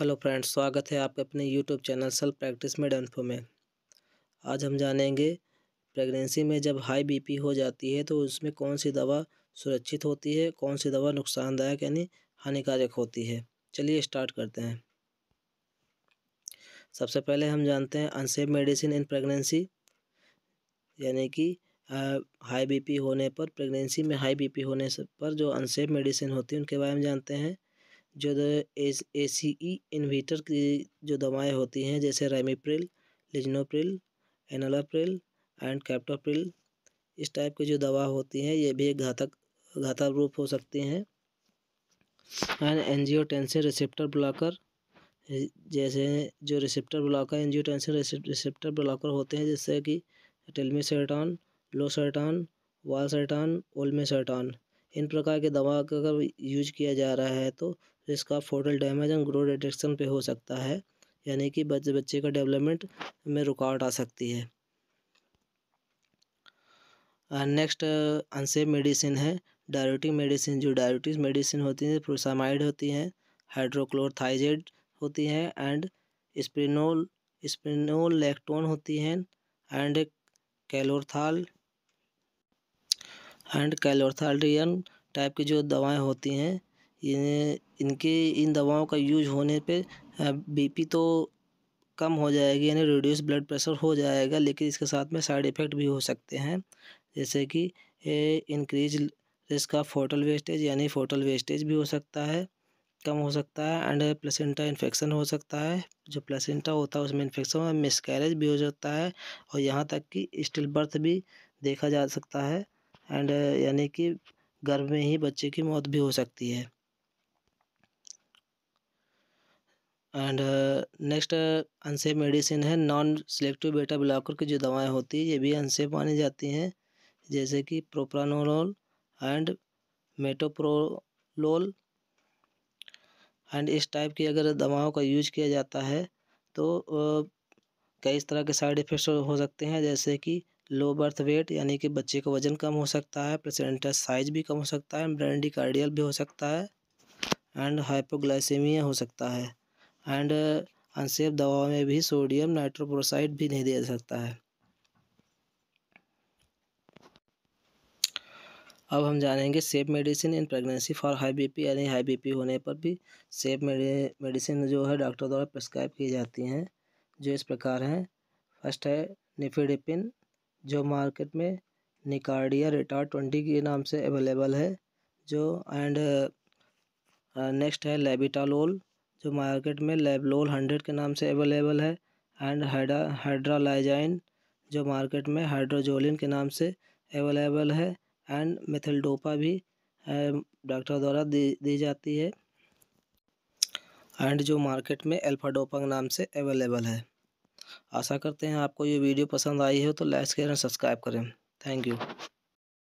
hello friends स्वागत है आपके अपने यूट्यूब चैनल सेल्फ प्रैक्टिस में डनफो में आज हम जानेंगे प्रेगनेंसी में जब हाई बीपी हो जाती है तो उसमें कौन सी दवा सुरक्षित होती है कौन सी दवा नुकसानदायक यानी हानिकारक होती है चलिए स्टार्ट करते हैं सबसे पहले हम जानते हैं अनसेफ मेडिसिन इन प्रेगनेंसी यानी कि हाई बी होने पर प्रेगनेंसी में हाई बी होने पर जो अनसेफ मेडिसिन होती है उनके बारे में जानते हैं जो ए सी ई इन्वेटर की जो दवाएँ होती हैं जैसे ramipril lisinopril enalapril and captopril इस टाइप की जो दवा होती हैं ये भी एक घातक घातक रूप हो सकती हैं एंड एनजियोटेंसिन रिसिप्टर ब्लॉकर जैसे जो receptor blocker angiotensin receptor blocker होते हैं जैसे कि टेलमीसेटान लोसेटान वालसेटान ओलमेसेटान इन प्रकार के दवा का अगर यूज किया जा रहा है तो इसका fetal damage and grow detection पे हो सकता है यानी कि बच्चे बच्चे का डेवलपमेंट में रुकावट आ सकती है नेक्स्ट अनसेफ मेडिसिन है डायबिटिक मेडिसिन जो डायबिटीज मेडिसिन होती है प्रोसामाइड होती हैं हाइड्रोक्लोरथाइजेड होती हैं एंड स्प्रिनोल स्प्रिनोलैक्टोन होती हैं एंड कैलोरथाल एंड कैलोरथाल्ड्रियन टाइप की जो दवाएं होती हैं इन इनके इन दवाओं का यूज होने पे बीपी तो कम हो जाएगी यानी रिड्यूस ब्लड प्रेशर हो जाएगा लेकिन इसके साथ में साइड इफ़ेक्ट भी हो सकते हैं जैसे कि increase risk of fetal wastage यानी फोटल वेस्टेज भी हो सकता है कम हो सकता है एंड प्लेसेंटा इन्फेक्शन हो सकता है जो प्लेसेंटा होता है उसमें इन्फेक्शन मिसकैरेज भी हो सकता है और यहाँ तक कि स्टिल बर्थ भी देखा जा सकता है एंड यानी कि गर्भ में ही बच्चे की मौत भी हो सकती है एंड नेक्स्ट अनसेफ मेडिसिन है नॉन सिलेक्टिव बेटा ब्लॉकर की जो दवाएं होती है ये भी अनसेफ मानी जाती हैं जैसे कि प्रोप्रानोलोल एंड मेटोप्रोलोल एंड इस टाइप की अगर दवाओं का यूज किया जाता है तो कई तरह के साइड इफ़ेक्ट्स हो सकते हैं जैसे कि लो बर्थ वेट यानी कि बच्चे का वजन कम हो सकता है प्लेसेंटा साइज भी कम हो सकता है कार्डियल भी हो सकता है एंड हाइपोग्लाइसेमिया हो सकता है एंड अनसेफ दवा में भी सोडियम नाइट्रोपोसाइड भी नहीं दिया जा सकता है अब हम जानेंगे safe medicine in pregnancy for high BP यानी हाई बीपी होने पर भी सेफ मेडिसिन जो है डॉक्टर द्वारा प्रिस्क्राइब की जाती हैं जो इस प्रकार हैं फर्स्ट है निफेडिपिन जो मार्केट में निकार्डिया रिटार ट्वेंटी के नाम से अवेलेबल है जो एंड नेक्स्ट uh, है लेबिटालोल जो मार्केट में लेबलोल हंड्रेड के नाम से अवेलेबल है एंड हाइड्रालाइजाइन जो मार्केट में हाइड्रोजोलिन के नाम से अवेलेबल है एंड मेथिलडोपा भी uh, डॉक्टर द्वारा दी दी जाती है एंड जो मार्केट में एल्फाडोपा के नाम से अवेलेबल है आशा करते हैं आपको ये वीडियो पसंद आई हो तो लाइक शेयर एंड सब्सक्राइब करें थैंक यू